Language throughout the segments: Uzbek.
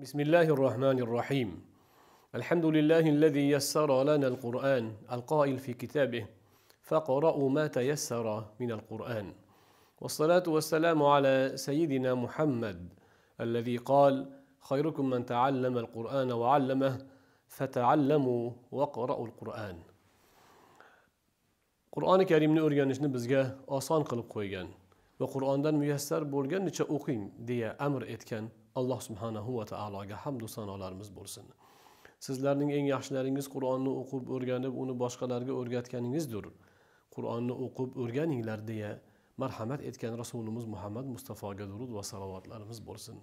بسم الله الرحمن الرحيم الحمد لله الذي يسر لنا القرآن القائل في كتابه فاقرأوا ما تيسر من القرآن والصلاة والسلام على سيدنا محمد الذي قال خيركم من تعلم القرآن وعلمه فتعلموا واقرأوا القرآن qur'oni karimni o'rganishni bizga oson qilib وقرآن دان ميسر muyassar bo'lganicha أوقين دي أمر إتكان alloh subhanahu va taologa hamdu sanolarimiz bo'lsin sizlarning eng yaxshilaringiz qur'onni o'qib o'rganib uni boshqalarga o'rgatganingizdir qur'onni o'qib o'rganinglar deya marhamat etgan rasulimiz muhammad mustafoga durud va salovatlarimiz bo'lsin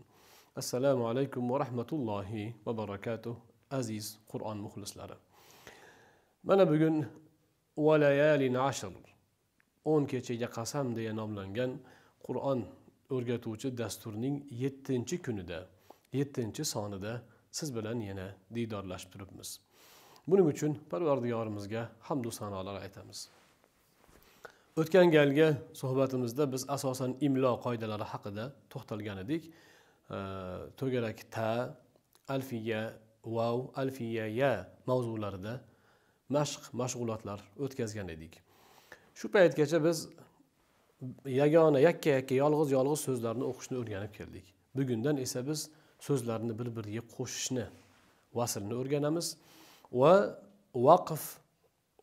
assalomu alaykum va rahmatullohi va barakatuh aziz qur'on muxlislari mana bugun valayalin ashr o'n kechaga qasam deya nomlangan qur'on o'rgatuvchi dasturning yettinchi kunida yettinchi sonida siz bilan yana diydorlashib turibmiz buning uchun parvardigorimizga hamdu sanolar aytamiz o'tgan galgi suhbatimizda biz asosan imlo qoidalari haqida to'xtalgan edik to'garak ta alfiya vav alfiya ya mavzularida mashq mashg'ulotlar o'tkazgan edik shu paytgacha biz yagona yakka yakka yolg'iz yolg'iz so'zlarni o'qishni o'rganib keldik bugundan esa biz so'zlarni bir biriga qo'shishni vaslni o'rganamiz va vaqf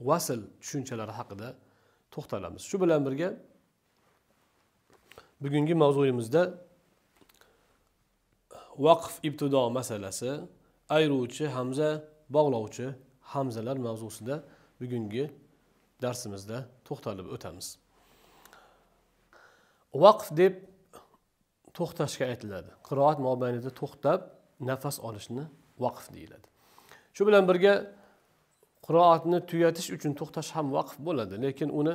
vasl tushunchalari haqida to'xtalamiz shu bilan birga bugungi mavzuyimizda vaqf ibtido masalasi ayiruvchi hamza bog'lovchi hamzalar mavzusida bugungi darsimizda to'xtalib o'tamiz vaqf deb to'xtashga aytiladi qiroat mobaynida to'xtab nafas olishni vaqf deyiladi shu bilan birga qiroatni tugatish uchun to'xtash ham vaqf bo'ladi lekin uni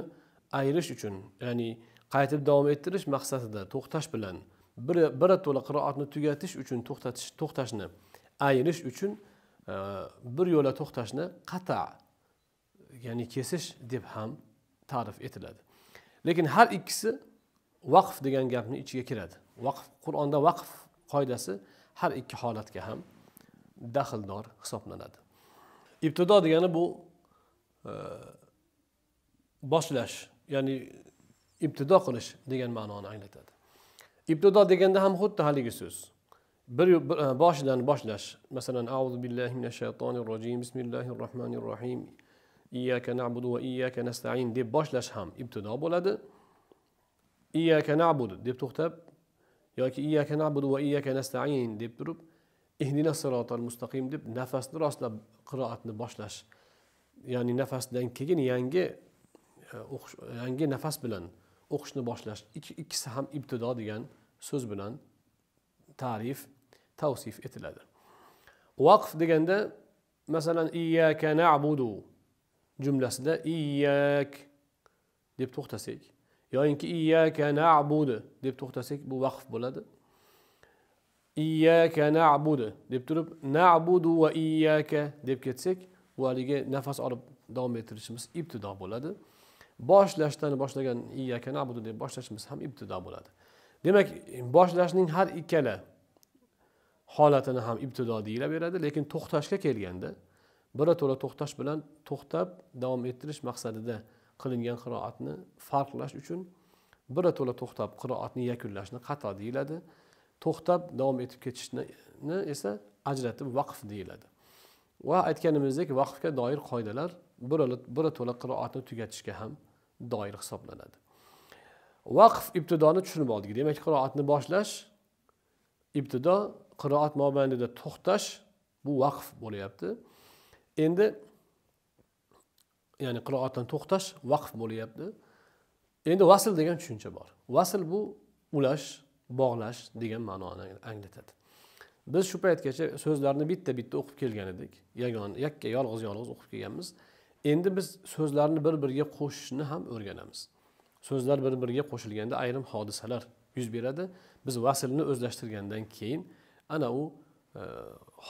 ayrish uchun ya'ni qaytib davom ettirish maqsadida to'xtash bilan bir birato'la qiroatni tugatish uchun to'xtatish to'xtashni ayrish uchun e, bir yo'la to'xtashni qata ya'ni kesish deb ham ta'rif etiladi lekin har ikkisi vaqf degan gapni ichiga kiradi vaqf qur'onda vaqf qoidasi har ikki holatga ham daxldor hisoblanadi ibtido degani bu e, boshlash ya'ni ibtido qilish degan ma'noni anglatadi ibtido deganda ham xuddi haligi so'z bir e, boshidan boshlash masalan azu billahi minash shaytonir rojim bismillahir rohmanir rohim iyyaka na'budu va iyaka nasta'in deb boshlash ham ibtido bo'ladi iyaka nabudu deb to'xtab yoki iyaka nabudu va iyaka nastain deb turib ihdina sirotal mustaqim deb nafasni rostlab qiroatni boshlash ya'ni nafasdan keyin yangi uh, o'qish yangi nafas bilan o'qishni boshlash ikkisi ham ibtido degan so'z bilan tarif tavsif etiladi vaqf deganda masalan iyyaka nabudu jumlasida iyyak deb to'xtasak yoyinki iyyaka nabudu deb to'xtasak bu vaqf bo'ladi iyyaka nabudu deb turib nabudu va iyyaka deb ketsak bu haligi nafas olib davom ettirishimiz ibtido bo'ladi boshlashdan boshlagan iyyaka nabudu deb boshlashimiz ham ibtido bo'ladi demak boshlashning har ikkala holatini ham ibtido deyilaveradi lekin to'xtashga kelganda birato'la to'xtash bilan to'xtab davom ettirish maqsadida qilingan qiroatni farqlash uchun birato'la to'xtab qiroatni yakunlashni qato deyiladi to'xtab davom etib ketishni esa ajratib vaqf deyiladi va aytganimizdek vaqfga doir qoidalar birato'la qiroatni tugatishga ham doir hisoblanadi vaqf ibtidoni tushunib oldik demak qiroatni boshlash ibtido qiroat mobaynida to'xtash bu vaqf bo'lyapti endi ya'ni qiroatdan to'xtash vaqf bo'lyapti endi vasl degan tushuncha bor vasl bu ulash bog'lash degan ma'noni anglatadi biz shu paytgacha so'zlarni bitta bitta o'qib kelgan edik yagona yakka yolg'iz yolg'iz o'qib kelganmiz endi biz so'zlarni bir biriga qo'shishni ham o'rganamiz so'zlar bir biriga qo'shilganda ayrim hodisalar yuz beradi biz vaslni o'zlashtirgandan keyin ana u e,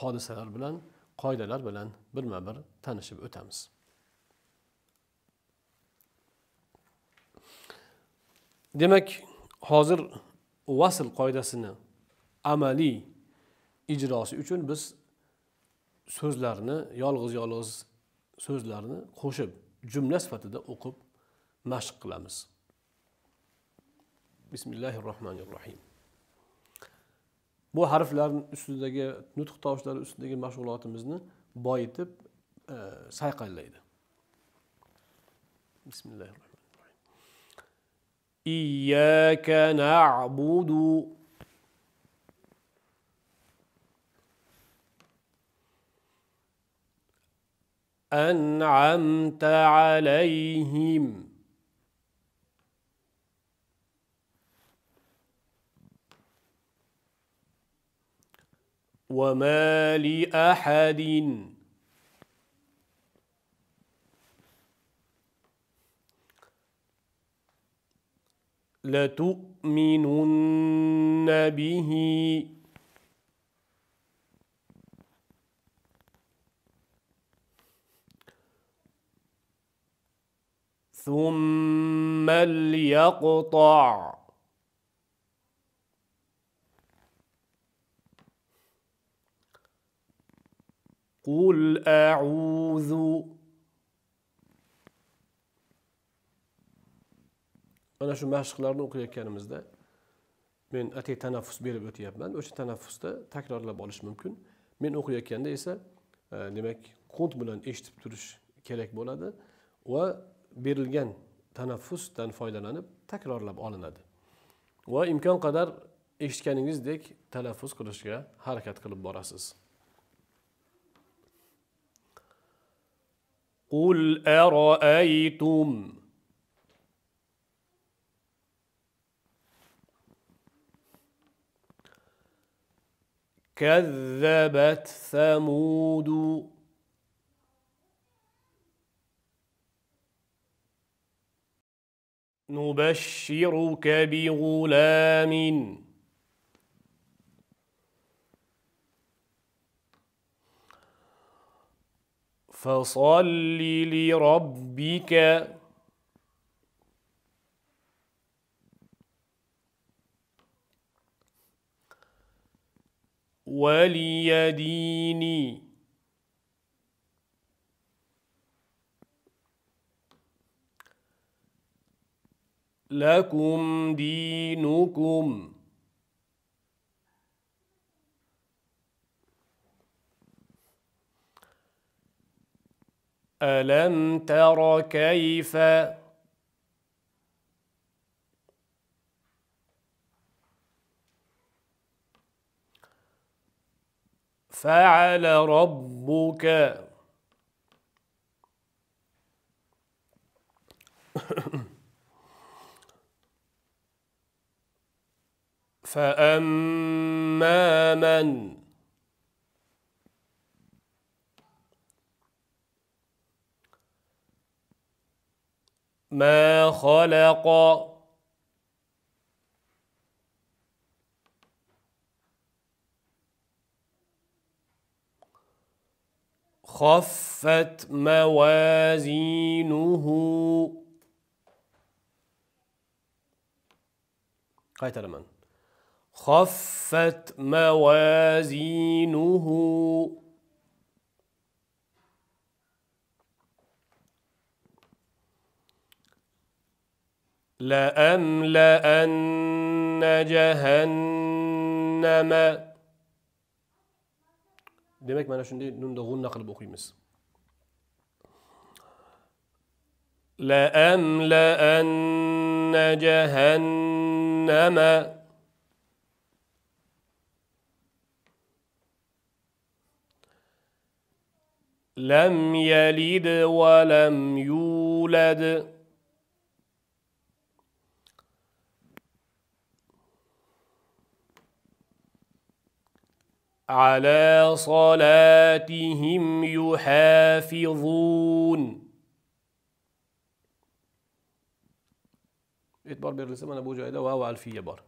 hodisalar bilan qoidalar bilan birma bir tanishib o'tamiz demak hozir vasl qoidasini amaliy ijrosi uchun biz so'zlarni yolg'iz yolg'iz so'zlarni qo'shib jumla sifatida o'qib mashq qilamiz bismillahi rohmanir rohim bu harflar ustidagi nutq tovushlari ustidagi mashg'ulotimizni boyitib e, sayqallaydi bismillahi rohmanir إياك نعبد أنعمت عليهم وما لأحد لتؤمنن به ثم ليقطع قل أعوذ mana shu mashqlarni o'qiyotganimizda men atay tanaffus berib o'tyapman o'sha tanaffusda takrorlab olish mumkin men o'qiyotganda esa e, demak qunt bilan eshitib turish kerak bo'ladi va berilgan tanaffusdan foydalanib takrorlab olinadi va imkon qadar eshitganingizdek talaffuz qilishga harakat qilib borasiz qul أرأيتم كذبت ثمود نبشرك بغلام فصل لربك ولي ديني لكم دينكم ألم تر كيف فعل ربك فأما من ما خلق خفت موازينه قايترمان خفت موازينه لأملأن جهنم demak mana shunday nunda g'unna qilib o'qiymiz لأملأن جهنم لم يلد ولم يولد على صلاتهم يحافظون اتبار بير لسمان ابو بوجه ايدا واو الفيه بار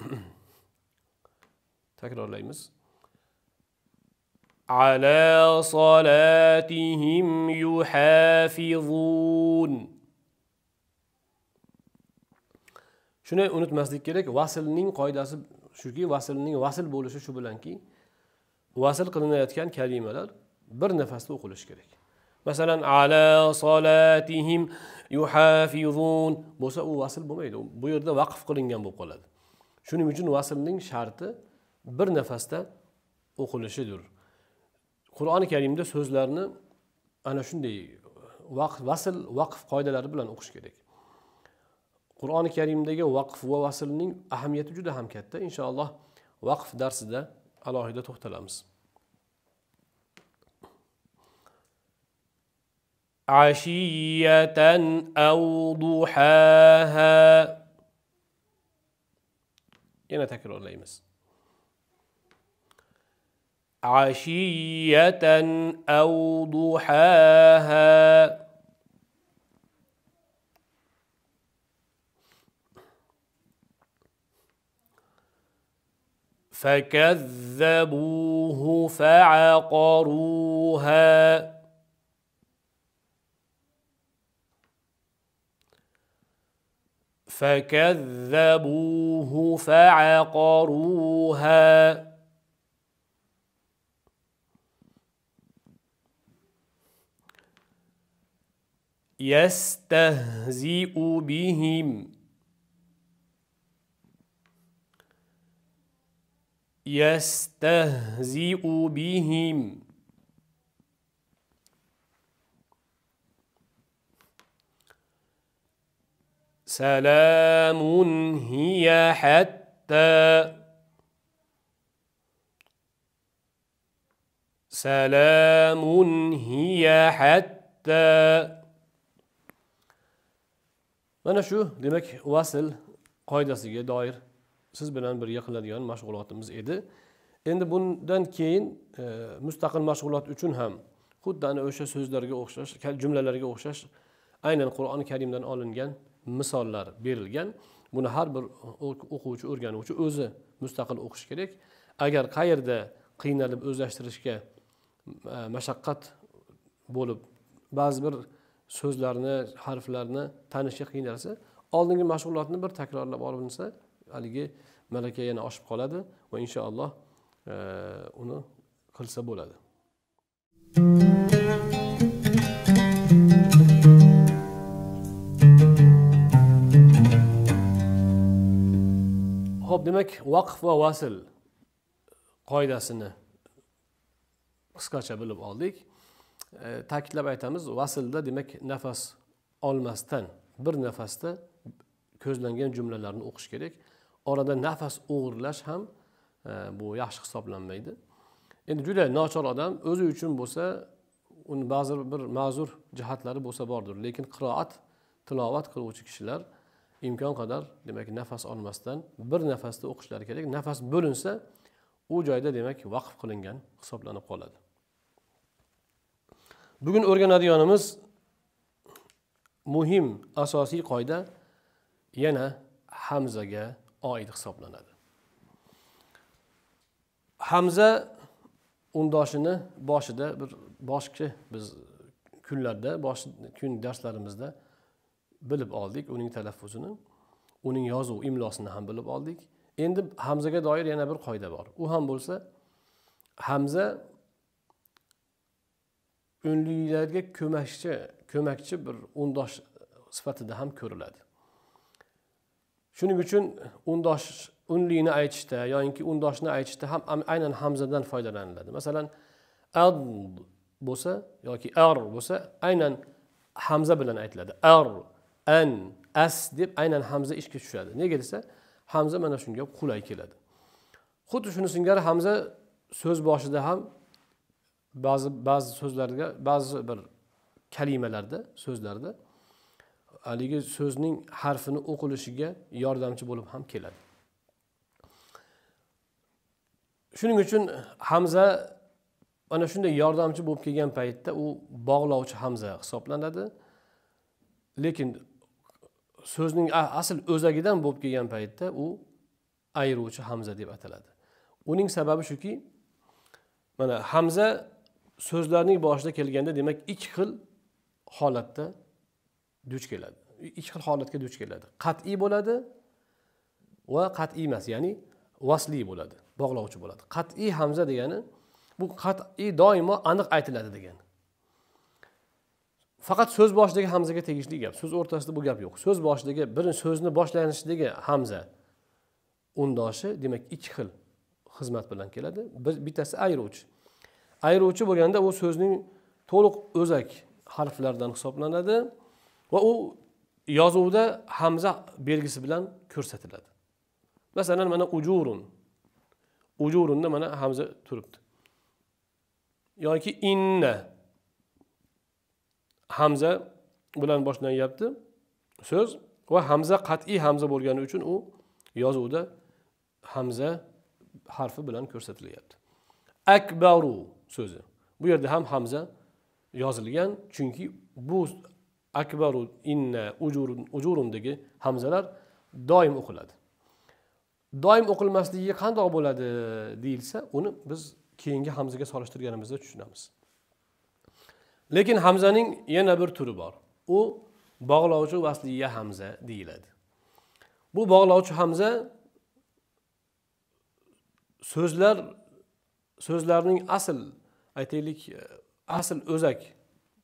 تكرار ليمس على صلاتهم يحافظون shuni unutmaslik kerak vaslning qoidasi chunki vaslning vasl bo'lishi shu bilanki vasl qilinayotgan kalimalar bir nafasda o'qilishi kerak masalan ala solatihim yuhafizun bo'lsa u vasl bo'lmaydi bu yerda vaqf qilingan bo'lib qoladi shuning uchun vaslning sharti bir nafasda o'qilishidir qur'oni karimda so'zlarni ana shunday vasl vaqf qoidalari bilan o'qish kerak qur'oni karimdagi vaqf va vaslning ahamiyati juda ham katta inshaalloh vaqf darsida alohida to'xtalamiz عشية أو ضحاها yana takrorlaymiz عشية أو ضحاها فكذبوه فعقروها فكذبوه فعقروها يستهزئ بهم يستهزئ بهم سلام هي حتى سلام هي حتى mana shu demak vasl qoidasiga doir siz bilan birga qiladigan mashg'ulotimiz edi endi bundan keyin e, mustaqil mashg'ulot uchun ham xuddi ana o'sha so'zlarga o'xshash jumlalarga o'xshash aynan qur'oni karimdan olingan misollar berilgan buni har bir o'quvchi o'rganuvchi o'zi mustaqil o'qishi kerak agar qayerda qiynalib o'zlashtirishga e, mashaqqat bo'lib ba'zi bir so'zlarni harflarni tanishga qiynalsa oldingi mashg'ulotni bir takrorlab olinsa haligi malaka yana oshib qoladi va inshaalloh e, uni qilsa bo'ladi ho'p demak vaqf va vasl qoidasini qisqacha bilib oldik e, ta'kidlab aytamiz vaslda demak nafas olmasdan bir nafasda ko'zlangan jumlalarni o'qish kerak orada nafas o'g'irlash ham e, bu yaxshi hisoblanmaydi endi juda nochor odam o'zi uchun bo'lsa uni ba'zi bir ma'zur jihatlari bo'lsa bordir lekin qiroat tilovat qiluvchi kishilar imkon qadar demak nafas olmasdan bir nafasda o'qishlari kerak nafas bo'linsa u joyda demak vaqf qilingan hisoblanib qoladi bugun o'rganadiganimiz muhim asosiy qoida yana hamzaga oid hisoblanadi hamza undoshini boshida bir boshki biz kunlarda bosh kun darslarimizda bilib oldik uning talaffuzini uning yozuv imlosini ham bilib oldik endi hamzaga doir yana bir qoida bor u ham bo'lsa hamza o'nlilarga ko'makchi ko'makchi bir undosh sifatida ham ko'riladi shuning uchun undosh unlikni aytishda yoyinki undoshni aytishda ham aynan hamzadan foydalaniladi masalan ad bo'lsa yoki ar bo'lsa aynan hamza bilan aytiladi ar an as deb aynan hamza ishga tushadi nega desa hamza mana shunga qulay keladi xuddi shuni singari hamza so'z boshida ham ba'zi ba'zi so'zlarga ba'zi bir kalimalarda so'zlarda haligi so'zning harfini o'qilishiga yordamchi bo'lib ham keladi shuning uchun hamza mana shunday yordamchi bo'lib kelgan paytda u bog'lovchi hamza hisoblanadi lekin so'zning asl o'zagidan bo'lib kelgan paytda u ayiruvchi hamza deb ataladi uning sababi shuki mana hamza so'zlarning boshida kelganda demak ikki xil holatda duch keladi ikki xil holatga duch keladi qat'iy bo'ladi va qat'iy emas ya'ni vasliy bo'ladi bog'lovchi bo'ladi qat'iy hamza degani bu qat'iy doimo aniq aytiladi degani faqat so'z boshidagi hamzaga tegishli gap so'z o'rtasida bu gap yo'q so'z boshidagi bir so'zni boshlanishidagi hamza undoshi demak ikki xil xizmat bilan keladi bir bittasi ayiruvchi ayiruvchi bo'lganda u so'zning to'liq o'zak harflardan hisoblanadi va u yozuvda hamza belgisi bilan ko'rsatiladi masalan mana ujurun ujurunda mana hamza turibdi yoki inna hamza bilan boshlanyapti so'z va hamza qat'iy hamza bo'lgani uchun u yozuvda hamza harfi bilan ko'rsatilyapti akbaru so'zi bu yerda ham hamza yozilgan chunki bu akbaru inna ujurun ujurundagi hamzalar doim o'qiladi doim o'qilmasligiga qandoq bo'ladi deyilsa uni biz keyingi hamzaga solishtirganimizda tushunamiz lekin hamzaning yana bir turi bor u bog'lovchi vasliya hamza deyiladi bu bog'lovchi hamza so'zlar so'zlarning asl aytaylik asl o'zak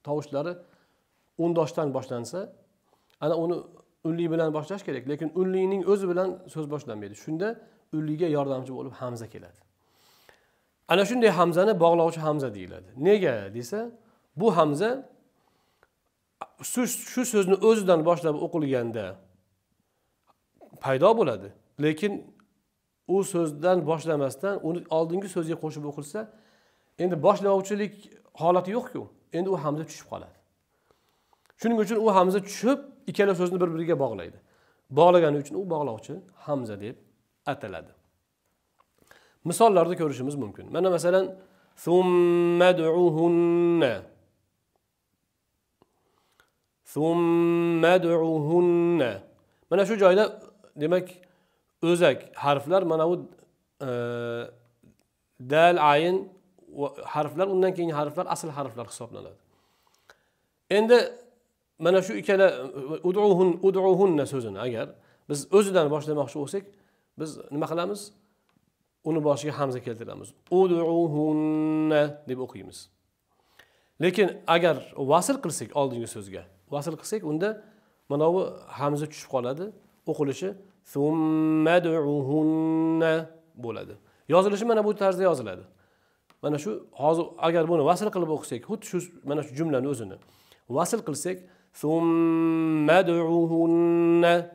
tovushlari o'ndoshdan boshlansa ana uni unli bilan boshlash kerak lekin unlining o'zi bilan so'z boshlanmaydi shunda unliga yordamchi bo'lib hamza keladi ana shunday hamzani bog'lovchi hamza deyiladi nega desa bu hamza shu, shu so'zni o'zidan boshlab o'qilganda paydo bo'ladi lekin u so'zdan boshlamasdan uni oldingi so'zga qo'shib o'qilsa endi boshlovchilik holati yo'qku endi u hamza tushib qoladi shuning uchun u hamza tushib ikkala so'zni bir biriga bog'laydi bog'lagani uchun u bog'lovchi hamza deb ataladi misollarda ko'rishimiz mumkin mana masalan summaduhunna summaduhunna mana shu joyda demak o'zak harflar mana bu e, dal ayn harflar undan keyingi harflar asl harflar hisoblanadi endi mana shu ikkala ud'uhun ud'uhunna so'zini agar biz o'zidan boshlamoqchi bo'lsak biz nima qilamiz uni boshiga hamza keltiramiz ud'uhunna deb o'qiymiz lekin agar vasl qilsak oldingi so'zga vasl qilsak unda manavi hamza tushib qoladi o'qilishi bo'ladi yozilishi mana bu tarzda yoziladi mana shu hozir agar buni vasl qilib o'qisak xuddi shu mana shu jumlani o'zini vasl qilsak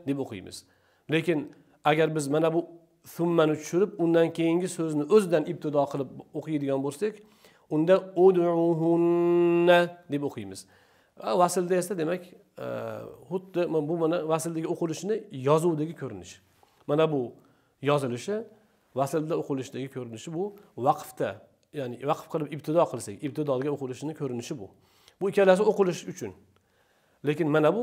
deb o'qiymiz lekin agar biz mana bu summani tushirib undan keyingi so'zni o'zidan ibtido qilib o'qiydigan bo'lsak unda uduhunna deb o'qiymiz vaslda esa demak e, xuddi bu mana vasldagi o'qilishini yozuvdagi ko'rinishi mana bu yozilishi vaslda o'qilishdagi ko'rinishi bu vaqfda ya'ni vaqf qilib ibtido qilsak ibtidoga o'qilishini ko'rinishi bu bu ikkalasi o'qilish uchun lekin mana bu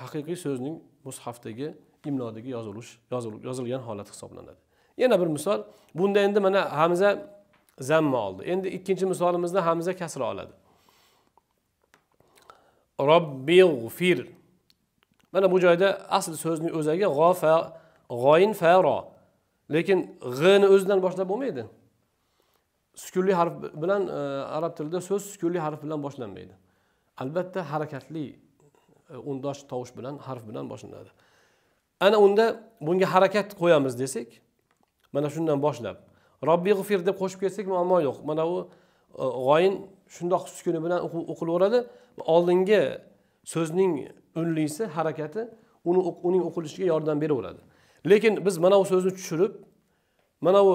haqiqiy so'zning mushafdagi imlodagi yozilish yozilgan holat hisoblanadi yana bir misol bunda endi mana hamza zamma oldi endi ikkinchi misolimizda hamza kasra oladi robbig'fir mana bu joyda asl so'zning o'zagi g'ofa g'oyin faro lekin g'ni o'zidan boshlab bo'lmaydi sukunli harf bilan e, arab tilida so'z sukunli harf bilan boshlanmaydi albatta harakatli E, undosh tovush bilan harf bilan boshlanadi ana unda bunga harakat qo'yamiz desak mana shundan boshlab robbi g'ufir deb qo'shib ketsak muammo yo'q mana u e, g'oyin shundoq sukuni bilan o'qilaveradi oldingi so'zning unlisi harakati uni uning o'qilishiga yordam beraveradi lekin biz mana bu so'zni tushirib mana bu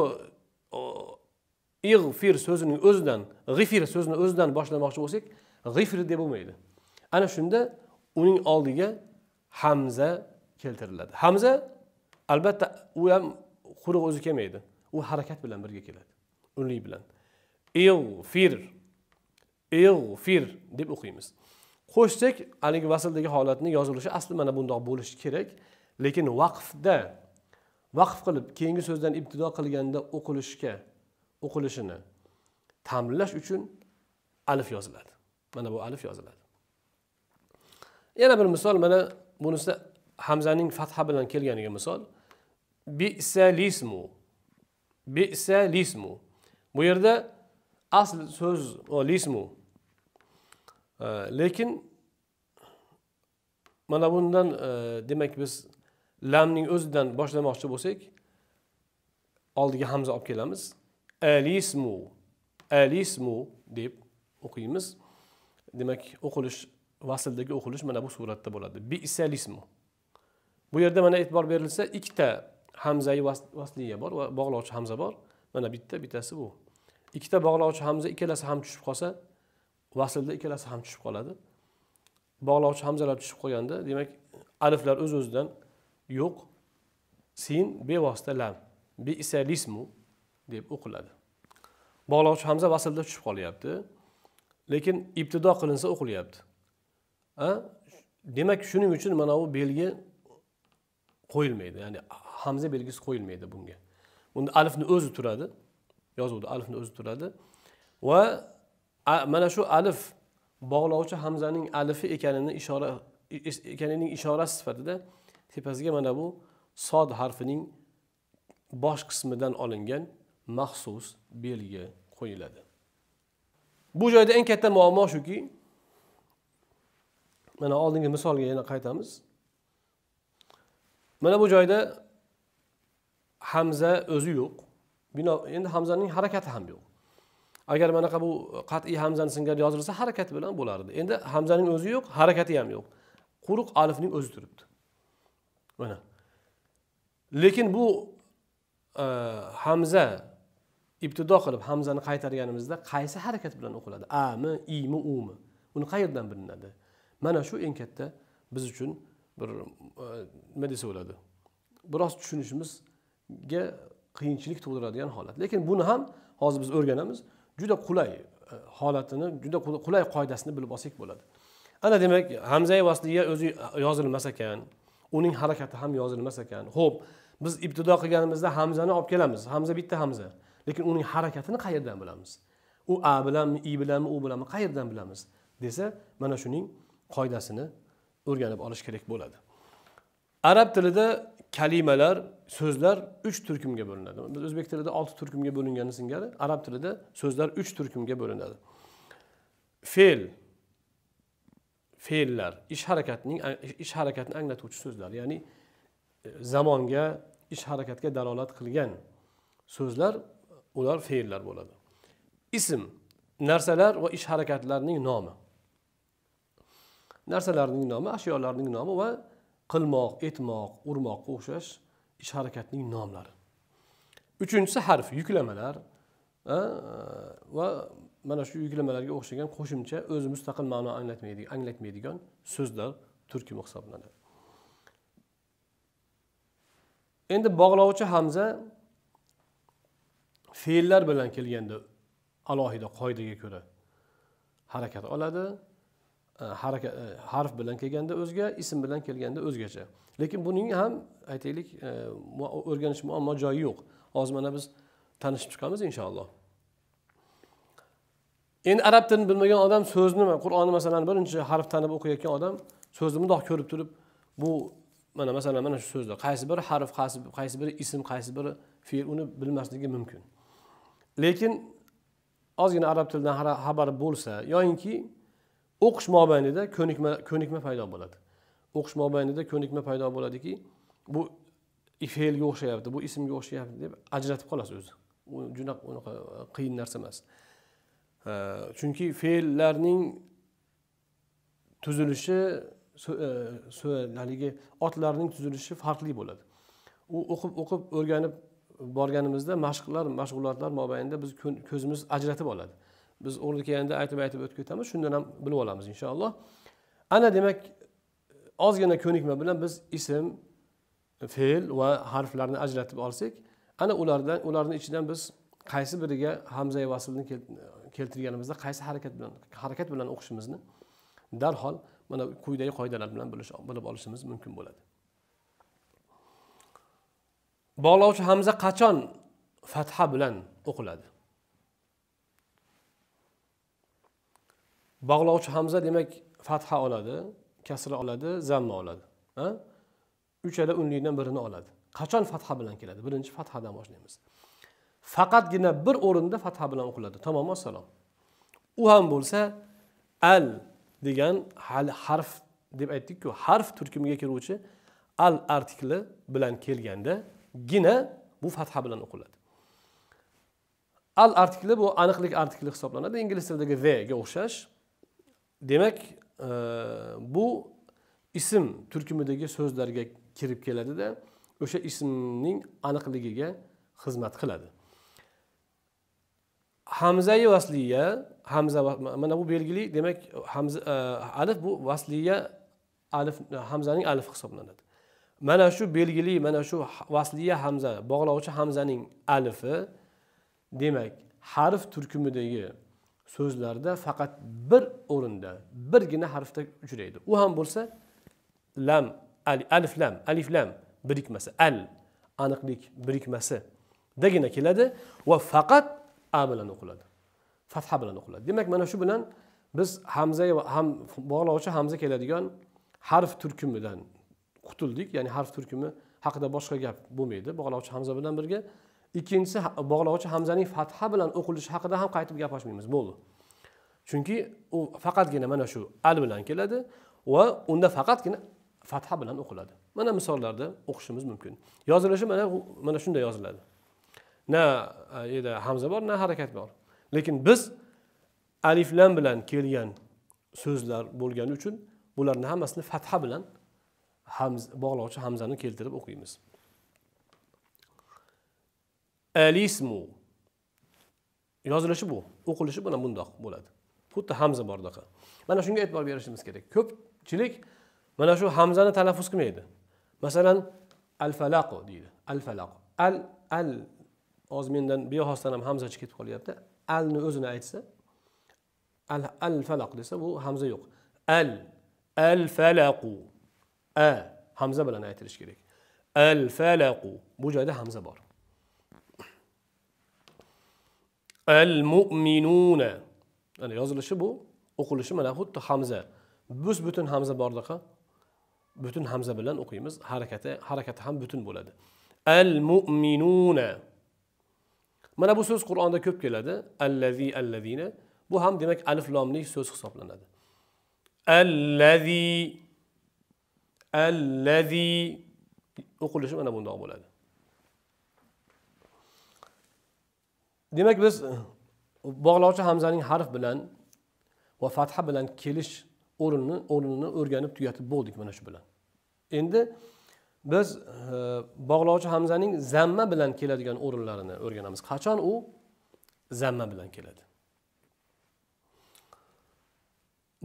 ig'fir so'zining o'zidan g'ifir so'zini o'zidan boshlamoqchi bo'lsak g'ifir deb bo'lmaydi ana shunda uning oldiga hamza keltiriladi hamza albatta u ham quruq o'zi kelmaydi u harakat bilan birga keladi unlik bilan il fir deb o'qiymiz qo'shsak haligi vasldagi holatni yozilishi asli mana bundoq bo'lishi kerak lekin vaqfda vaqf qilib keyingi so'zdan ibtido qilganda o'qilishga o'qilishini ta'minlash uchun alif yoziladi mana bu alif yoziladi yana bir misol mana bunisi hamzaning fatha bilan kelganiga misol bisalismu bisalismu bu yerda asl so'z lismu lekin mana bundan e, demak biz lamning o'zidan boshlamoqchi bo'lsak oldiga hamza olib kelamiz alismu alismu deb o'qiymiz demak o'qilish vasldagi o'qilish mana bu suratda bo'ladi biisalismu bu yerda mana e'tibor berilsa ikkita hamzai vasliya bor va bog'lovchi hamza bor mana bitta bittasi bu ikkita bog'lovchi hamza ikkalasi ham tushib qolsa vaslda ikkalasi ham tushib qoladi bog'lovchi hamzalar tushib qolganda demak aliflar o'z öz o'zidan yo'q sin bevosita lam biisalismu deb o'qiladi bog'lovchi hamza vaslda tushib qolyapti lekin ibtido qilinsa o'qilyapti demak shuning uchun mana bu belgi qo'yilmaydi ya'ni hamza belgisi qo'yilmaydi bunga bunda alifni o'zi turadi yozuvda alifni o'zi turadi va mana shu alif bog'lovchi hamzaning alifi ekanini ishora ekanining ishorasi sifatida tepasiga mana bu sod harfining bosh qismidan olingan maxsus belgi qo'yiladi bu joyda eng katta muammo shuki mana oldingi misolga yana qaytamiz mana bu joyda hamza o'zi yo'q bino endi hamzaning harakati ham yo'q agar manaqa bu qat'iy hamzani singari yozilsa harakat bilan bo'lardi endi hamzaning o'zi yo'q harakati ham yo'q quruq alifning o'zi turibdi mana lekin bu e, hamza ibtido qilib hamzani qaytarganimizda qaysi harakat bilan o'qiladi ami imi umi uni qayerdan bilinadi mana shu eng katta biz uchun bir e, nima desa bo'ladi biroz tushunishimizga qiyinchilik tug'diradigan holat lekin buni ham hozir biz o'rganamiz juda qulay e, holatini juda qulay qoidasini bilib olsak bo'ladi ana demak hamzai vasliya o'zi yozilmas ekan uning harakati ham yozilmas ekan ho'p biz ibtido qilganimizda hamzani olib kelamiz hamza bitta hamza lekin uning harakatini qayerdan bilamiz u a bilanmi i bilanmi u bilanmi qayerdan bilamiz desa mana shuning qoidasini o'rganib olish kerak bo'ladi arab tilida kalimalar so'zlar uch turkumga bo'linadi biz o'zbek tilida olti turkumga bo'lingani singari arab tilida so'zlar uch turkumga bo'linadi fe'l fe'llar ish harakatning ish harakatni anglatuvchi so'zlar ya'ni e, zamonga ish harakatga dalolat qilgan so'zlar ular fe'llar bo'ladi ism narsalar va ish harakatlarning nomi narsalarning nomi ashyolarning nomi va qilmoq etmoq urmoqqa o'xshash ish harakatning nomlari uchinchisi harf yuklamalar va mana shu yuklamalarga o'xshagan qo'shimcha o'zi mustaqil ma'no anglatmaydigan anglatmaydigan so'zlar turkumi hisoblanadi endi bog'lovchi hamza fe'llar bilan kelganda alohida qoidaga ko'ra harakat oladi E, harakat e, harf bilan kelganda o'zga ism bilan kelganda o'zgacha lekin buning ham aytaylik e, o'rganish muammo joyi yo'q hozir mana biz tanishib chiqamiz inshaalloh endi arab tilini bilmagan odam so'zni qur'onni masalan birinchi harf tanib o'qiyotgan odam so'zni mundoq ko'rib turib bu mana masalan mana shu so'zda qaysi biri harf qaysi qaysi biri ism qaysi biri fe'l uni bilmasligi mumkin lekin ozgina arab tilidan xabari bo'lsa yoyinki o'qish mobaynida ko'nikma ko'nikma paydo bo'ladi o'qish mobaynida ko'nikma paydo bo'ladiki bu fe'lga o'xshayapti bu ismga o'xshayapti deb ajratib qolasiz o'zi u juda unaqa uh, qiyin narsa emas chunki fe'llarning tuzilishi uh, haligi otlarning tuzilishi farqli bo'ladi u o'qib o'qib o'rganib borganimizda mashqlar mashg'ulotlar mobaynida biz ko'zimiz ajratib oladi biz o'rni kelganda aytib aytib o'tib ketamiz shundan ham bilib olamiz inshaalloh ana demak ozgina ko'nikma bilan biz ism fe'l va harflarni ajratib olsak ana ulardan ularni ichidan biz qaysi biriga hamza vaslni keltirganimizda qaysi harakat bilan harakat bilan o'qishimizni darhol mana quyidagi qoidalar bilan bilib olishimiz mumkin bo'ladi bog'lovchi hamza qachon fatha bilan o'qiladi bog'lovchi hamza demak fatha oladi kasra oladi zamma oladi uchala unlikdan birini oladi qachon fatha bilan keladi birinchi fathadan boshlaymiz faqatgina bir o'rinda fatha bilan o'qiladi tamom vassalom u ham bo'lsa al degan harf deb aytdikku harf turkumiga kiruvchi al artikli bilan kelganda gina bu fatha bilan o'qiladi al artikli bu aniqlik artikli hisoblanadi ingliz tilidagi the ga o'xshash demak e, bu ism turkumidagi so'zlarga kirib keladida o'sha ismning aniqligiga xizmat qiladi hamzai vasliya hamza mana bu belgili demak hamza e, alif bu vasliya alif hamzaning alifi hisoblanadi mana shu belgili mana shu vasliya hamza bog'lovchi hamzaning alifi demak harf turkumidagi so'zlarda faqat bir o'rinda birgina harfda uchraydi u ham bo'lsa lam al, alif lam alif lam birikmasi al aniqlik birikmasidagina keladi va faqat a bilan o'qiladi fatha bilan o'qiladi demak mana shu bilan biz hamza va ham bog'lovchi hamza keladigan harf turkumidan qutuldik ya'ni harf turkumi haqida boshqa gap bo'lmaydi bog'lovchi hamza bilan birga ikkinchisi bog'lovchi hamzaning fatha bilan o'qilishi haqida ham qaytib gaplashmaymiz bo'ldi chunki u faqatgina mana shu al bilan keladi va unda faqatgina fatha bilan o'qiladi mana misollarda o'qishimiz mumkin yozilishi mana mana shunday yoziladi na eda hamza bor na harakat bor lekin biz aliflam bilan kelgan so'zlar bo'lgani uchun bularni hammasini fatha bilan hamz bog'lovchi hamzani keltirib o'qiymiz alismu yozilishi bu o'qilishi mana bundoq bo'ladi xuddi hamza bordaqa mana shunga e'tibor berishimiz kerak ko'pchilik mana shu hamzani talaffuz qilmaydi masalan al falaqu deydi al falaqu al al hozir mendan bexosdan ham hamzachi ketib qolyapti alni o'zini aytsa al al falaq desa bu hamza yo'q al al falaqu a hamza bilan aytilishi kerak al falaqu bu joyda hamza bor al mu'minuna ana yozilishi bu o'qilishi mana xuddi hamza bus butun hamza borliqi butun hamza bilan o'qiymiz harakati harakati ham butun bo'ladi al mu'minuna mana bu so'z qur'onda ko'p keladi allazi allazina bu ham demak alif lomli so'z hisoblanadi allazi allazi o'qilishi mana bundoq bo'ladi demak biz e, bog'lovchi hamzaning harf bilan va fatha bilan kelish o'rinini o'rnini o'rganib tugatib bo'ldik mana shu bilan endi biz e, bog'lovchi hamzaning zamma bilan keladigan o'rinlarini o'rganamiz qachon u zamma bilan keladi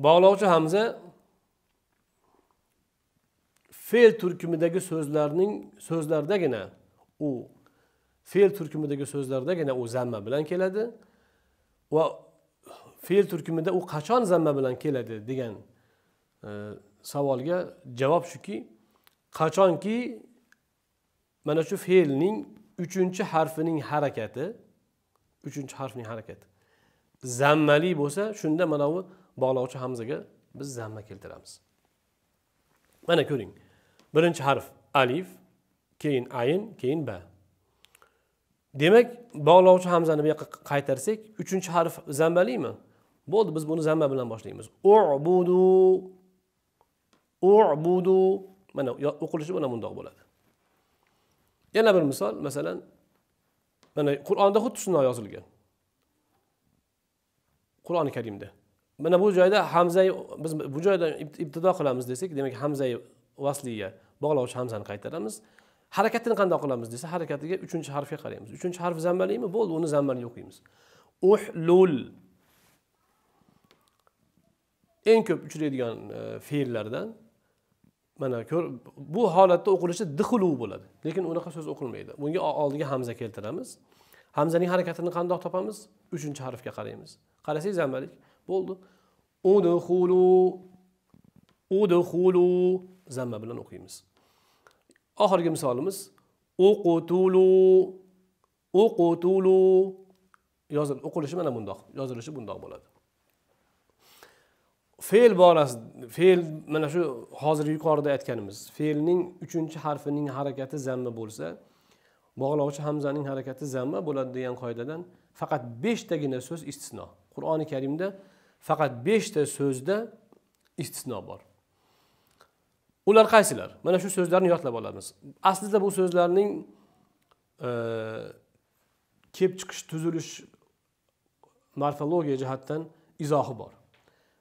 bog'lovchi hamza fe'l turkumidagi so'zlarning so'zlardagina u fe'l turkumidagi so'zlarda yana u zamma bilan keladi va fe'l turkumida u qachon zamma bilan keladi degan e, savolga javob shuki qachonki mana shu fe'lning uchinchi harfining harakati uchinchi harfning harakati zammali bo'lsa shunda mana bu bog'lovchi hamzaga biz zamma keltiramiz mana ko'ring birinchi harf alif keyin ayn keyin ba demak bog'lovchi hamzani bu yoqqa qaytarsak uchinchi harf zambalimi bo'ldi biz buni zamma bilan boshlaymiz ubudu ubudu mana o'qilishi mana bundoq bo'ladi yana bir misol masalan mana qur'onda xuddi shundoq yozilgan qur'oni karimda mana bu joyda hamzai biz bu joyda ibtido qilamiz desak demak hamzai vasliya bog'lovchi hamzani qaytaramiz harakatini qanday qilamiz desa harakatiga uchinchi harfga qaraymiz uchinchi harf zammaliymi bo'ldi uni zammali o'qiymiz uhlul eng ko'p uchraydigan e, fe'llardan mana ko'r bu holatda o'qilishi dixulu bo'ladi lekin unaqa so'z o'qilmaydi bunga oldiga hamza keltiramiz hamzaning harakatini qandoq topamiz uchinchi harfga qaraymiz qarasak zammalik bo'ldi udhulu udhulu zamma bilan o'qiymiz oxirgi misolimiz o'qutulu o'qutulu yozil o'qilishi mana bundoq yozilishi bundoq bo'ladi fe'l borasi fe'l mana shu hozir yuqorida aytganimiz fe'lning uchinchi harfining harakati zamma bo'lsa bog'lovchi hamzaning harakati zamma bo'ladi degan qoidadan faqat beshtagina so'z istisno qur'oni karimda faqat beshta so'zda istisno bor ular qaysilar mana shu so'zlarni yodlab olamiz aslida bu so'zlarning e, kelib chiqish tuzilish morfologiya jihatdan izohi bor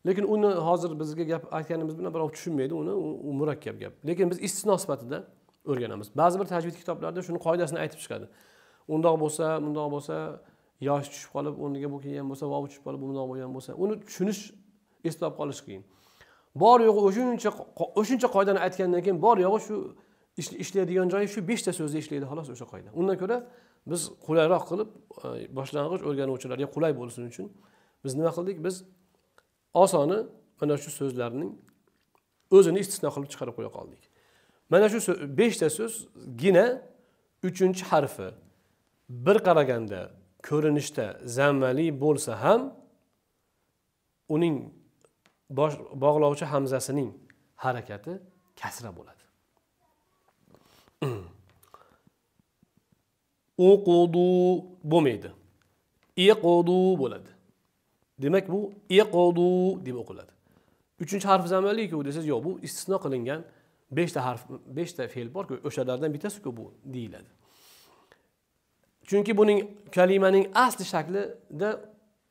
lekin uni hozir bizga gap aytganimiz bilan birov tushunmaydi uni u murakkab gap lekin biz istisno sifatida o'rganamiz ba'zi bir tajvid kitoblarda shuni qoidasini aytib chiqadi undoq bo'lsa bundoq bo'lsa yosh tushib qolib o'rniga bu kelgan bo'lsa vov tushib qolib bu bundoq bo'lgan bo'lsa uni tushunish eslab qolish qiyin bor yo'g'i o'shuncha o'shuncha qoidani aytgandan keyin bor yo'g'i shu ishlaydigan joyi shu beshta so'zda ishlaydi xolos o'sha qoida undan ko'ra biz qulayroq qilib e, boshlang'ich o'rganuvchilarga qulay bo'lsin uchun biz nima qildik biz osoni mana shu so'zlarning o'zini istisno qilib chiqarib qo'ya qoldik mana shu beshta so'zgina uchinchi harfi bir qaraganda ko'rinishda zammali bo'lsa ham uning bog'lovchi hamzasining harakati kasra bo'ladi uqudu bo'lmaydi iqudu bo'ladi demak bu iqudu deb o'qiladi uchinchi harf zamaliku desangiz yo'q bu istisno qilingan beshta harf beshta fe'l borku o'shalardan bittasiku bu deyiladi chunki buning kalimaning asli shaklida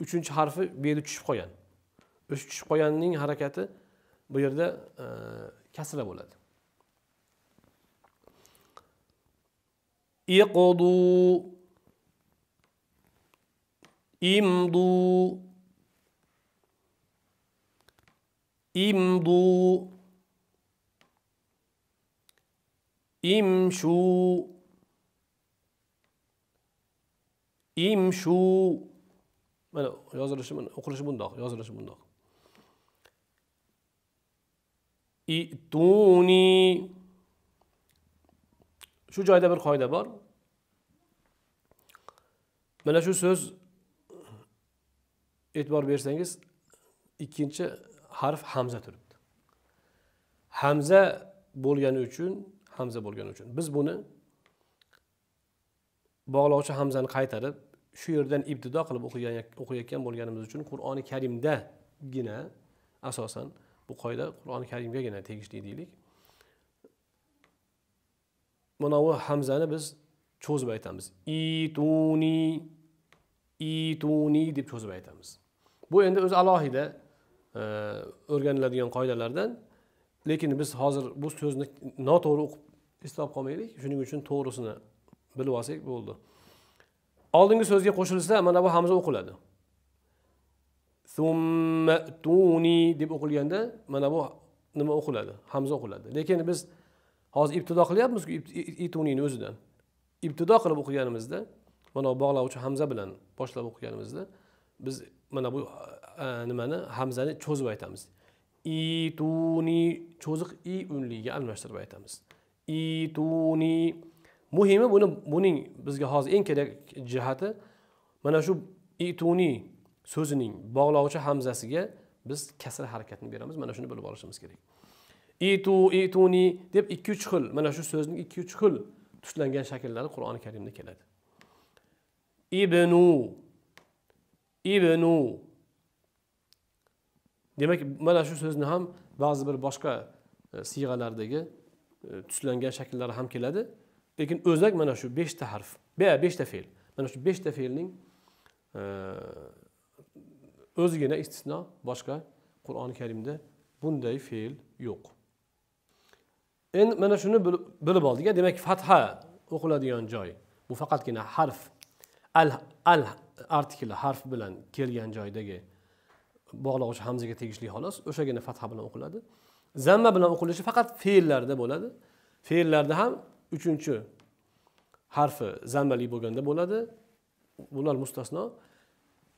uchinchi harfi bu yerda tushib qolgan o'sha tushib qolganning harakati bu yerda e, kasra bo'ladi iqdu imdu imdu imshu imshu mana yozilishi mana o'qilishi bundoq yozilishi bundoq ituni shu joyda bir qoida bor mana shu so'z e'tibor bersangiz ikkinchi harf hamza turibdi hamza bo'lgani uchun hamza bo'lgani uchun biz buni bog'lovchi hamzani qaytarib shu yerdan ibtido qilib o'qiyotgan bo'lganimiz uchun qur'oni karimdagina asosan bu qoida qur'oni karimgagina tegishli deylik manavi hamzani biz cho'zib aytamiz ituni ituni deb cho'zib aytamiz bu endi o'zi alohida e, o'rganiladigan qoidalardan lekin biz hozir bu so'zni noto'g'ri o'qib eslab qolmaylik shuning uchun to'g'risini bilib olsak bo'ldi oldingi so'zga qo'shilsa mana bu hamza o'qiladi summa tuni deb o'qilganda mana bu nima o'qiladi hamza o'qiladi lekin biz hozir ibtido qilyapmizku ituniyni o'zidan ibtido qilib o'qiganimizda mana bu bog'lovchi hamza bilan boshlab o'qiganimizda biz mana bu nimani hamzani cho'zib aytamiz ituni cho'ziq i unliga almashtirib aytamiz ituni muhimi buni buning bizga hozir eng kerak jihati mana shu ituni so'zining bog'lovchi hamzasiga biz kasr harakatini beramiz mana shuni bilib olishimiz kerak itu ituni deb ikki uch xil mana shu so'zning ikki uch xil tuslangan shakllari qur'oni karimda keladi ibnu ibnu demak mana shu so'zni ham ba'zi bir boshqa e, siyg'alardagi e, tuslangan shakllari ham keladi lekin o'zak mana shu beshta harf beshta fe'l mana shu beshta fe'lning e, o'zigina istisno boshqa qur'oni karimda bunday fe'l yo'q endi mana shuni bilib oldik demak fatha o'qiladigan joy bu faqatgina harf al al artikli harf bilan kelgan joydagi bog'lovchi hamzaga tegishli xolos o'shagina fatha bilan o'qiladi zamma bilan o'qilishi faqat fe'llarda bo'ladi fe'llarda ham uchinchi harfi zammali bo'lganda bo'ladi bular mustasno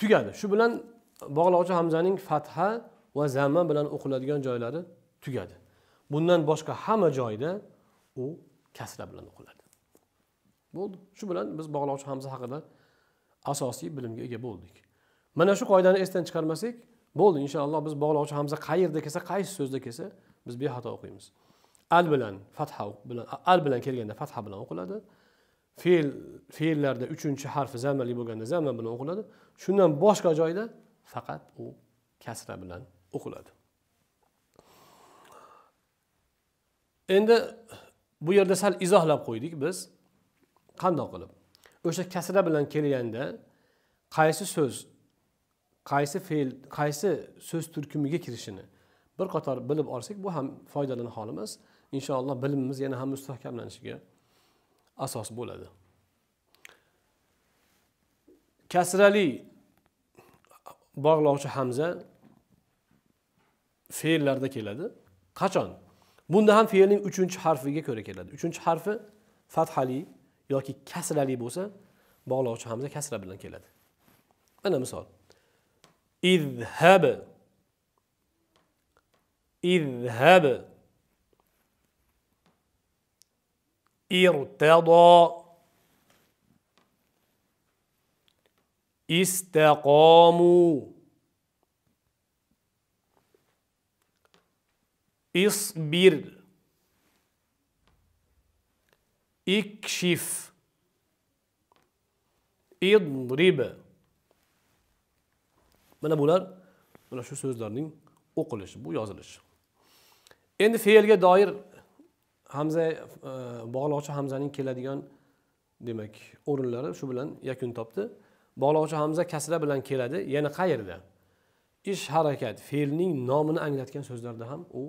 tugadi shu bilan bog'lovchi hamzaning fatha va zamma bilan o'qiladigan joylari tugadi bundan boshqa hamma joyda u kasra bilan o'qiladi bo'ldi shu bilan biz bog'lovchi hamza haqida asosiy bilimga ega bo'ldik mana shu qoidani esdan chiqarmasak bo'ldi inshaalloh biz bog'lovchi hamza qayerda kelsa qaysi so'zda kelsa biz bexato o'qiymiz al bilan fatha bilan al bilan kelganda fatha bilan o'qiladi fe'l fe'llarda uchinchi harfi zamali bo'lganda zamma bilan o'qiladi shundan boshqa joyda faqat u kasra bilan o'qiladi endi bu yerda sal izohlab qo'ydik biz qandoq qilib o'sha kasra bilan kelganda qaysi so'z qaysi fe'l qaysi so'z turkumiga kirishini bir qator bilib olsak bu ham foydali holimiz inshaalloh bilimimiz yana ham mustahkamlanishiga asos bo'ladi kasrali bog'lovchi hamza fe'llarda keladi qachon bunda ham fe'lning uchinchi harfiga ko'ra keladi uchinchi harfi fathali yoki kasrali bo'lsa bog'lovchi hamza kasra bilan keladi mana misol izhab izhab irtado istaqomu isbir ikshif idrib mana bular mana shu so'zlarning o'qilishi bu yozilishi endi fe'lga doir hamza e, bog'lovchi hamzaning keladigan demak o'rinlari shu bilan yakun topdi bog'lovchi hamza kasra bilan keladi yana qayerda ish harakat fe'lning nomini anglatgan so'zlarda ham u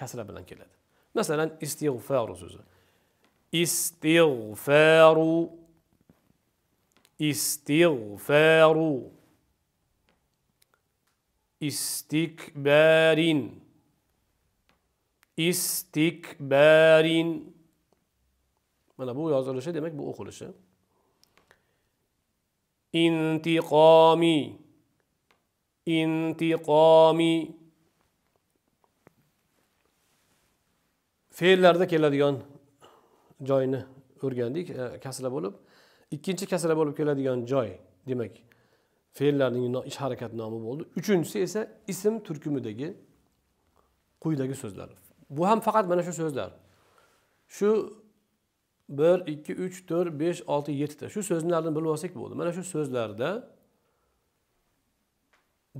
kasra bilan keladi masalan istig'foru so'zi istig'foru istig'foru istikbarin istikbarin mana bu yozilishi demak bu o'qilishi intiqomi intiqomi fe'llarda keladigan joyini o'rgandik e, kasra bo'lib ikkinchi kasra bo'lib keladigan joy demak fe'llarning ish harakat nomi bo'ldi uchinchisi esa ism turkumidagi quyidagi so'zlar bu ham faqat mana shu so'zlar shu bir ikki uch to'rt besh olti yettita shu so'zlarni bilib olsak bo'ldi mana shu so'zlarda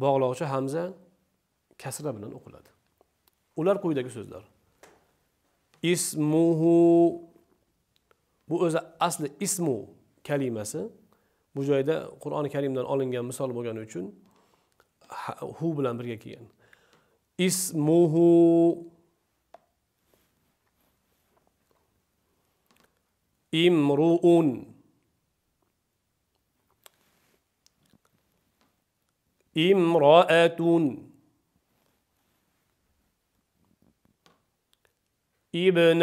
bog'lovchi hamza kasra bilan o'qiladi ular quyidagi so'zlar ismuhu bu o'zi asli ismu kalimasi bu joyda qur'oni karimdan olingan misol bo'lgani uchun hu bilan birga kelgan ismuhu امرؤ امرأة ابن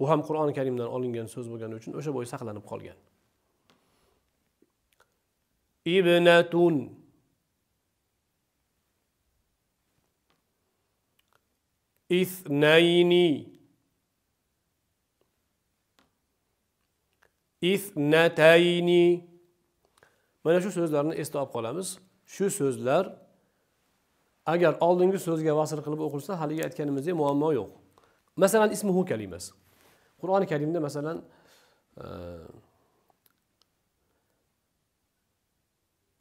u ham qur'oni karimdan olingan so'z bo'lgani uchun o'sha bo'yi saqlanib qolgan ibnatun ithnayni isnatayni mana shu so'zlarni esda olib qolamiz shu so'zlar agar oldingi so'zga vasl qilib o'qilsa haligi aytganimizdek muammo yo'q masalan ismuhu kalimasi qur'oni karimda masalan e,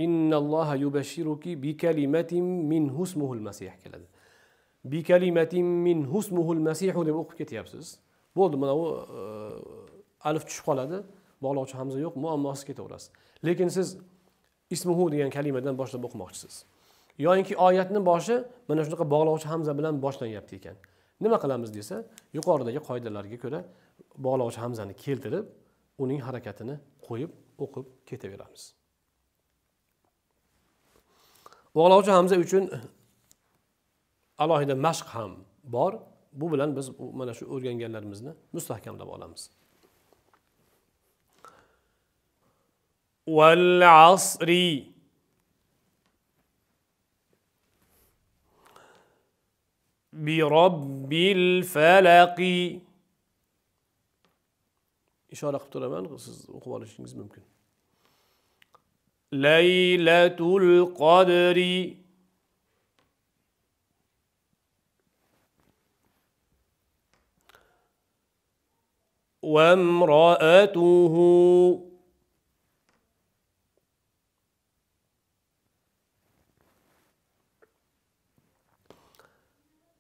innalloha yubashiruki bi kalimatin min husmuhul masih keladi bi kalimatin min husmuhul deb o'qib ketyapsiz bo'ldi mana u e, alif tushib qoladi bog'lovchi hamza yo'q muammosiz ketaverasiz lekin siz ismuhu degan kalimadan boshlab o'qimoqchisiz yoyinki oyatni boshi mana shunaqa bog'lovchi hamza bilan boshlanyapti ekan nima qilamiz desa yuqoridagi qoidalarga ko'ra bog'lovchi hamzani keltirib uning harakatini qo'yib o'qib ketaveramiz bog'lovchi hamza uchun alohida mashq ham bor bu bilan biz mana shu o'rganganlarimizni mustahkamlab olamiz والعصر برب الفلق إشارة قبطرة من قوالشنجز ممكن ليلة القدر وامرأته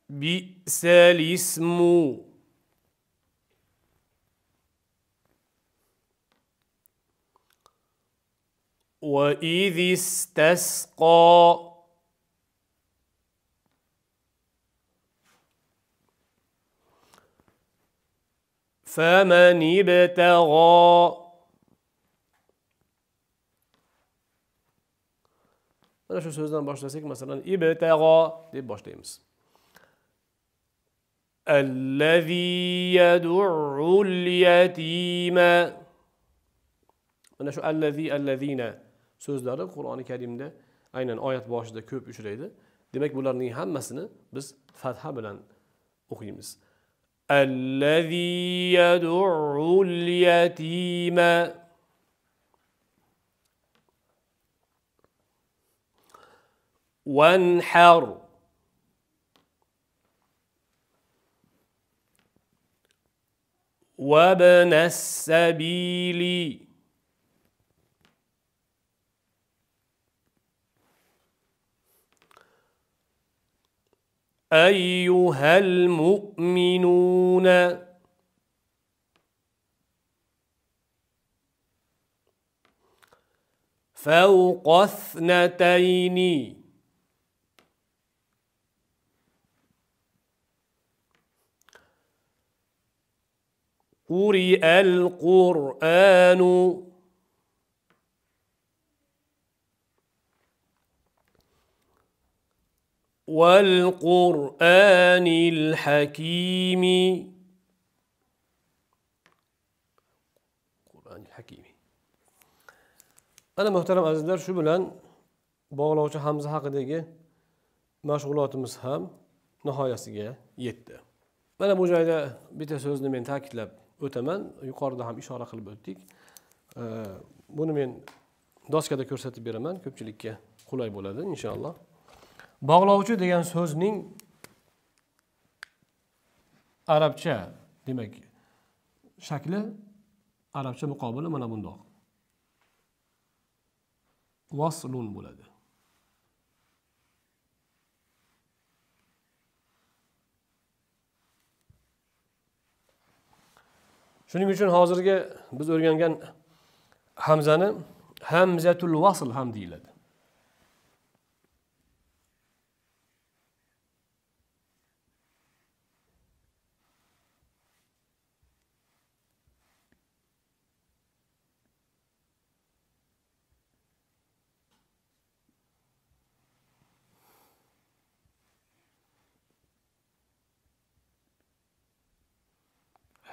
بئس الاسم وإذ استسقى فمن ابتغى أنا شو سوزن باش مثلا ابتغى دي باش تيمس الذي يدع اليتيم Mana şu ellezî ellezîne sözleri Kur'an-ı Kerim'de aynen ayet başında köp üçleydi. Demek bunların hemmesini biz fetha bilen okuyumuz. Ellezî yed'u'l yetîme وَانْحَرُ وابن السبيل أيها المؤمنون فوق اثنتين قرئ القرآن والقرآن الحكيم القرآن الحكيم أنا مهترم أزدر شو بلان باغلاوة حمزة حق ديجي مشغولات مسهم نهاية سيجي يتدى أنا بوجايدة بيتا سوزني من تاكتلب o'taman yuqorida ham ishora qilib o'tdik buni men doskada ko'rsatib beraman ko'pchilikka qulay bo'ladi inshaalloh bog'lovchi degan so'zning arabcha demak shakli arabcha muqobili mana bundoq vaslun bo'ladi shuning uchun hozirgi biz o'rgangan hamzani hamzatul vasl ham deyiladi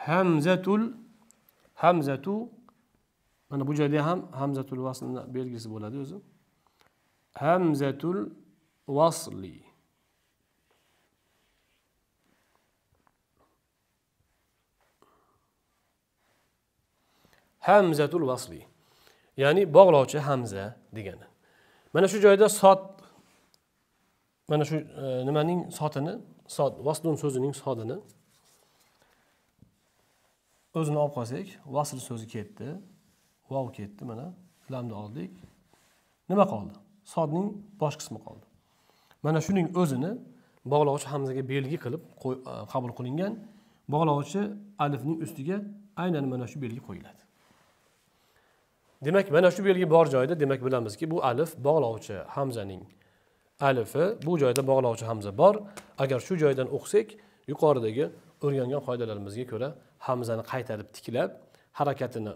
hamzatul hamzatu mana bu joyda ham hamzatul vaslni belgisi bo'ladi o'zi hamzatul vasli hamzatul vasli ya'ni bog'lovchi hamza degani mana shu joyda sot mana shu e, nimaning sotini sot vaslun so'zining sodini o'zini olib qolsak vasl so'zi ketdi vov ketdi mana lamni oldik nima qoldi sodning bosh qismi qoldi mana shuning o'zini bog'lovchi hamzaga belgi qilib e, qabul qilingan bog'lovchi alifning ustiga aynan mana shu belgi qo'yiladi demak mana shu belgi bor joyda demak bilamizki bu alif bog'lovchi hamzaning alifi bu joyda bog'lovchi hamza bor agar shu joydan o'qisak yuqoridagi o'rgangan qoidalarimizga ko'ra hamzani qaytarib tiklab harakatini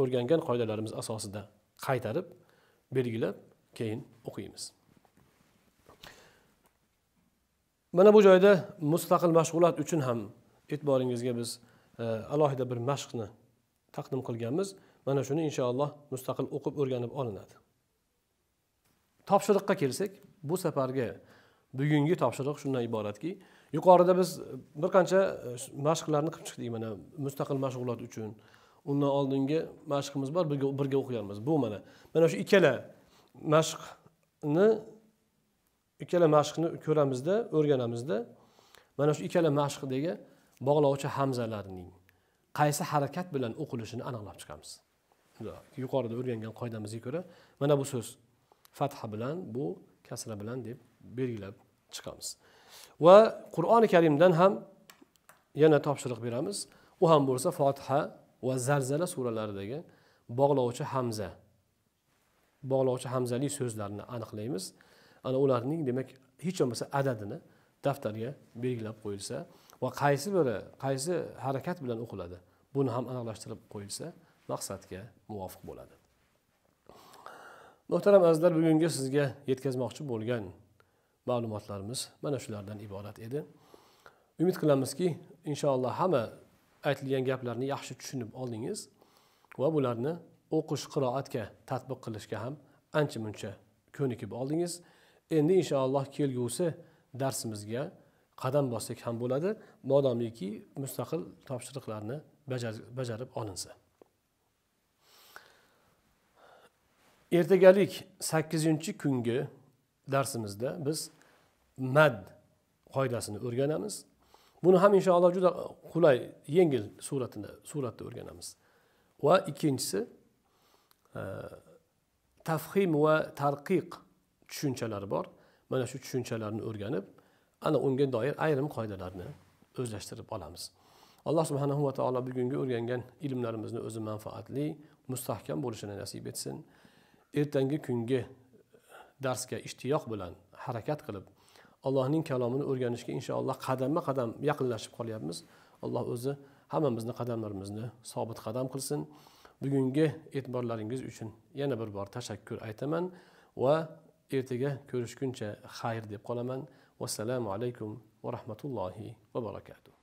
o'rgangan qoidalarimiz asosida qaytarib belgilab keyin o'qiymiz mana bu joyda mustaqil mashg'ulot uchun ham e'tiboringizga biz e, alohida bir mashqni taqdim qilganmiz mana shuni inshaalloh mustaqil o'qib o'rganib olinadi topshiriqqa kelsak bu safargi bugungi topshiriq shundan iboratki yuqorida biz bir qancha e, mashqlarni qilib chiqdik mana mustaqil mashg'ulot uchun undan oldingi mashqimiz bor birga o'qiganmiz bu mana mana shu ikkala mashqni ikkala mashqni ko'ramizda o'rganamizda mana shu ikkala mashqdagi bog'lovchi hamzalarning qaysi harakat bilan o'qilishini aniqlab chiqamiz yuqorida o'rgangan qoidamizga ko'ra mana bu so'z fatha bilan bu kasra bilan deb belgilab chiqamiz va qur'oni karimdan ham yana topshiriq beramiz u ham bo'lsa fotiha va zalzala suralaridagi bog'lovchi hamza bog'lovchi hamzali so'zlarni aniqlaymiz ana ularning demak hech bo'lmasa adadini daftarga belgilab qo'yilsa va qaysi biri qaysi harakat bilan o'qiladi buni ham aniqlashtirib qo'yilsa maqsadga muvofiq bo'ladi muhtaram azizlar bugungi sizga yetkazmoqchi bo'lgan ma'lumotlarimiz mana shulardan iborat edi umid qilamizki inshaalloh hamma aytilgan gaplarni yaxshi tushunib oldingiz va bularni o'qish qiroatga tatbiq qilishga ham ancha muncha ko'nikib oldingiz endi inshaalloh kelgusi darsimizga qadam bossak ham bo'ladi modomiki mustaqil topshiriqlarni bajarib olinsa ertagalik sakkizinchi kungi darsimizda biz mad qoidasini o'rganamiz buni ham inshaalloh juda qulay yengil suratida suratda o'rganamiz va ikkinchisi e, tafhim va tarqiq tushunchalari bor mana shu tushunchalarni o'rganib ana unga doir ayrim qoidalarni o'zlashtirib olamiz alloh subhanahu va taolo bugungi o'rgangan ilmlarimizni o'zi manfaatli mustahkam bo'lishini nasib etsin ertangi kungi darsga ishtiyoq bilan harakat qilib allohning kalomini o'rganishga inshaalloh qadamma qadam yaqinlashib qolyapmiz alloh o'zi hammamizni qadamlarimizni sobit qadam qilsin bugungi e'tiborlaringiz uchun yana bir bor tashakkur aytaman va ertaga ko'rishguncha xayr deb qolaman vassalomu alaykum va rahmatullohi va barakatuh